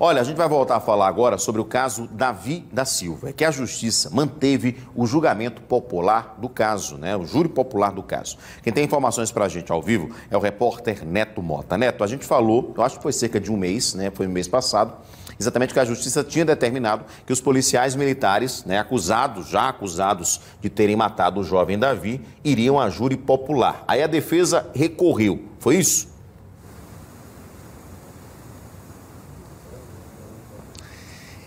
Olha, a gente vai voltar a falar agora sobre o caso Davi da Silva, que a justiça manteve o julgamento popular do caso, né? O júri popular do caso. Quem tem informações para a gente ao vivo é o repórter Neto Mota. Neto, a gente falou, eu acho que foi cerca de um mês, né? Foi no mês passado, exatamente que a justiça tinha determinado que os policiais militares, né, acusados, já acusados de terem matado o jovem Davi, iriam a júri popular. Aí a defesa recorreu. Foi isso?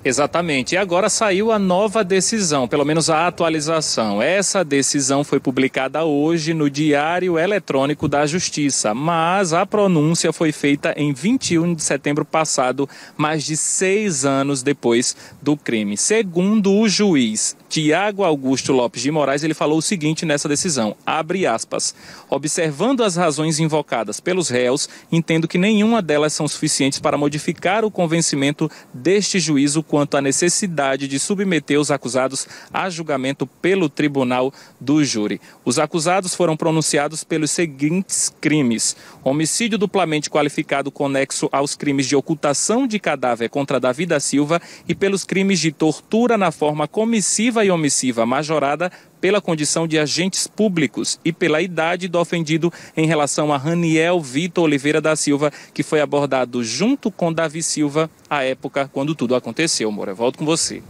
Exatamente. E agora saiu a nova decisão, pelo menos a atualização. Essa decisão foi publicada hoje no Diário Eletrônico da Justiça, mas a pronúncia foi feita em 21 de setembro passado, mais de seis anos depois do crime. Segundo o juiz Tiago Augusto Lopes de Moraes, ele falou o seguinte nessa decisão: abre aspas. Observando as razões invocadas pelos réus, entendo que nenhuma delas são suficientes para modificar o convencimento deste juízo quanto à necessidade de submeter os acusados a julgamento pelo tribunal do júri. Os acusados foram pronunciados pelos seguintes crimes: homicídio duplamente qualificado conexo aos crimes de ocultação de cadáver contra Davi da Silva e pelos crimes de tortura na forma comissiva e omissiva majorada pela condição de agentes públicos e pela idade do ofendido em relação a Raniel Vitor Oliveira da Silva, que foi abordado junto com Davi Silva à época quando tudo aconteceu. Moura, volto com você.